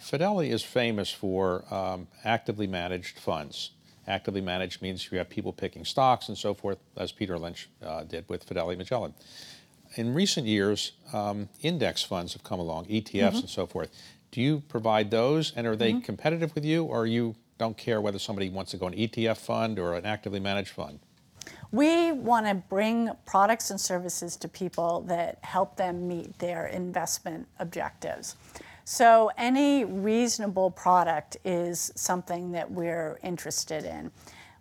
Fidelity is famous for um, actively managed funds. Actively managed means you have people picking stocks and so forth, as Peter Lynch uh, did with Fidelity Magellan. In recent years, um, index funds have come along, ETFs mm-hmm. and so forth. Do you provide those, and are they mm-hmm. competitive with you, or you don't care whether somebody wants to go an ETF fund or an actively managed fund? We want to bring products and services to people that help them meet their investment objectives. So, any reasonable product is something that we're interested in.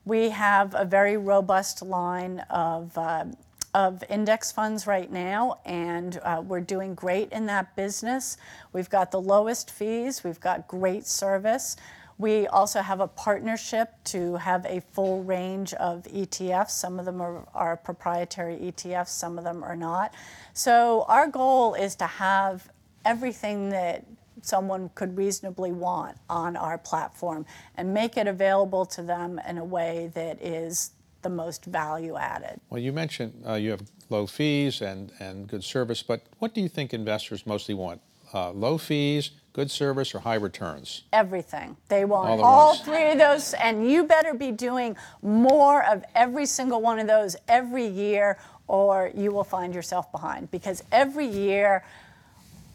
We have a very robust line of, uh, of index funds right now, and uh, we're doing great in that business. We've got the lowest fees, we've got great service. We also have a partnership to have a full range of ETFs. Some of them are, are, proprietary ETFs, some of them are not. So, our goal is to have everything that someone could reasonably want on our platform and make it available to them in a way that is the most value added. Well, you mentioned uh, you have low fees and, and good service, but what do you think investors mostly want? Uh, low fees, good service, or high returns? Everything. They want all, all three of those, and you better be doing more of every single one of those every year, or you will find yourself behind because every year,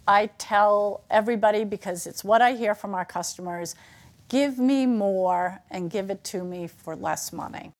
I tell everybody because it's what I hear from our customers give me more and give it to me for less money.